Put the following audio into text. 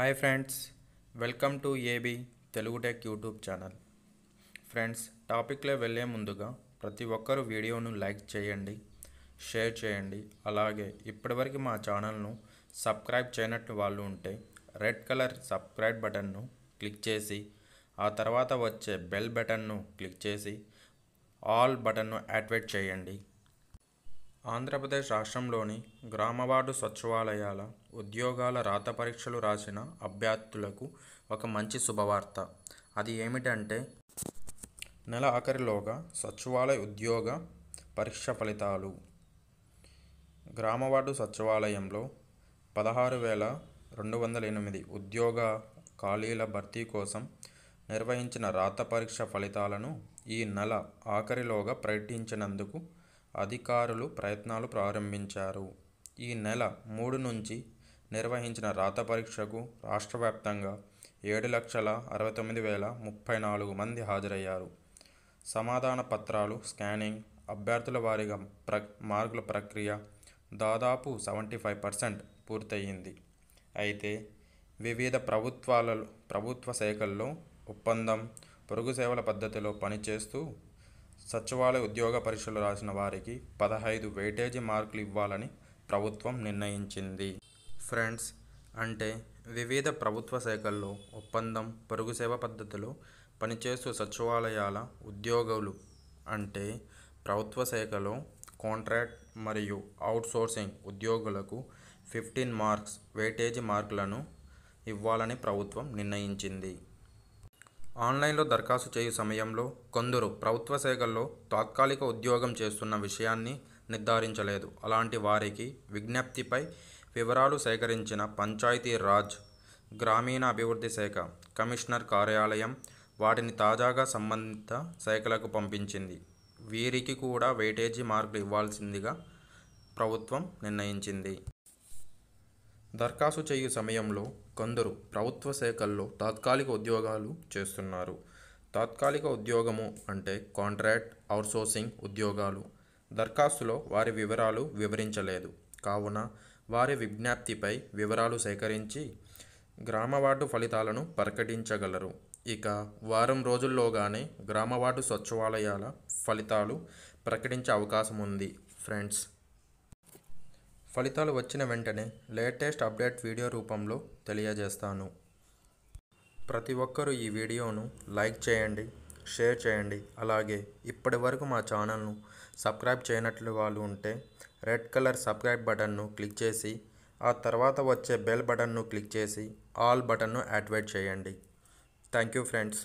hi friends welcome to AB Telugu tech YouTube channel friends టాపిక్లో వెళ్ళే ముందుగా ప్రతి ఒక్కరు వీడియోను లైక్ చేయండి షేర్ చేయండి అలాగే ఇప్పటివరకు మా ఛానల్ను సబ్స్క్రైబ్ చేయనట్లు వాళ్ళు ఉంటే రెడ్ కలర్ సబ్స్క్రైబ్ బటన్ను క్లిక్ చేసి ఆ తర్వాత వచ్చే బెల్ బటన్ను క్లిక్ చేసి ఆల్ బటన్ను యాక్టివేట్ చేయండి ఆంధ్రప్రదేశ్ రాష్ట్రంలోని గ్రామవార్డు సచివాలయాల ఉద్యోగాల రాత పరీక్షలు రాసిన అభ్యర్థులకు ఒక మంచి శుభవార్త అది ఏమిటంటే నెల ఆఖరిలోగా సచివాలయ ఉద్యోగ పరీక్ష ఫలితాలు గ్రామవాడు సచివాలయంలో పదహారు వేల రెండు వందల ఎనిమిది ఉద్యోగ ఖాళీల భర్తీ కోసం నిర్వహించిన రాత పరీక్ష ఫలితాలను ఈ నెల ఆఖరిలోగా ప్రకటించినందుకు అధికారులు ప్రయత్నాలు ప్రారంభించారు ఈ నెల మూడు నుంచి నిర్వహించిన రాత పరీక్షకు రాష్ట్ర వ్యాప్తంగా ఏడు లక్షల అరవై తొమ్మిది వేల ముప్పై నాలుగు మంది హాజరయ్యారు సమాధాన పత్రాలు స్కానింగ్ అభ్యర్థుల వారీగా ప్ర మార్కుల ప్రక్రియ దాదాపు సెవెంటీ ఫైవ్ పర్సెంట్ పూర్తయింది అయితే వివిధ ప్రభుత్వాలలో ప్రభుత్వ శాఖల్లో ఒప్పందం పొరుగు సేవల పద్ధతిలో పనిచేస్తూ సచివాలయ ఉద్యోగ పరీక్షలు రాసిన వారికి పదహైదు వెయిటేజీ మార్కులు ఇవ్వాలని ప్రభుత్వం నిర్ణయించింది ఫ్రెండ్స్ అంటే వివిధ ప్రభుత్వ శాఖల్లో ఒప్పందం పొరుగు సేవ పద్ధతిలో పనిచేస్తూ సచివాలయాల ఉద్యోగులు అంటే ప్రభుత్వ శాఖలో కాంట్రాక్ట్ మరియు అవుట్సోర్సింగ్ ఉద్యోగులకు ఫిఫ్టీన్ మార్క్స్ వెయిటేజీ మార్కులను ఇవ్వాలని ప్రభుత్వం నిర్ణయించింది ఆన్లైన్లో దరఖాస్తు చేయు సమయంలో కొందరు ప్రభుత్వ శాఖల్లో తాత్కాలిక ఉద్యోగం చేస్తున్న విషయాన్ని నిర్ధారించలేదు అలాంటి వారికి విజ్ఞప్తిపై వివరాలు సేకరించిన పంచాయతీరాజ్ గ్రామీణ అభివృద్ధి శాఖ కమిషనర్ కార్యాలయం వాటిని తాజాగా సంబంధిత శాఖలకు పంపించింది వీరికి కూడా వెయిటేజీ మార్కులు ఇవ్వాల్సిందిగా ప్రభుత్వం నిర్ణయించింది దరఖాస్తు చేయు సమయంలో కొందరు ప్రభుత్వ శాఖల్లో తాత్కాలిక ఉద్యోగాలు చేస్తున్నారు తాత్కాలిక ఉద్యోగము అంటే కాంట్రాక్ట్ అవుట్సోర్సింగ్ ఉద్యోగాలు దరఖాస్తులో వారి వివరాలు వివరించలేదు కావున వారి విజ్ఞప్తిపై వివరాలు సేకరించి గ్రామవార్డు ఫలితాలను ప్రకటించగలరు ఇక వారం రోజుల్లోగానే గ్రామవార్డు సచివాలయాల ఫలితాలు ప్రకటించే అవకాశం ఉంది ఫ్రెండ్స్ ఫలితాలు వచ్చిన వెంటనే లేటెస్ట్ అప్డేట్ వీడియో రూపంలో తెలియజేస్తాను ప్రతి ఒక్కరూ ఈ వీడియోను లైక్ చేయండి షేర్ చేయండి అలాగే ఇప్పటి వరకు మా ఛానల్ను సబ్స్క్రైబ్ చేయనట్లు వాళ్ళు ఉంటే రెడ్ కలర్ సబ్స్క్రైబ్ బటన్ను క్లిక్ చేసి ఆ తర్వాత వచ్చే బెల్ బటన్ను క్లిక్ చేసి ఆల్ బటన్ను యాక్టివేట్ చేయండి థ్యాంక్ యూ ఫ్రెండ్స్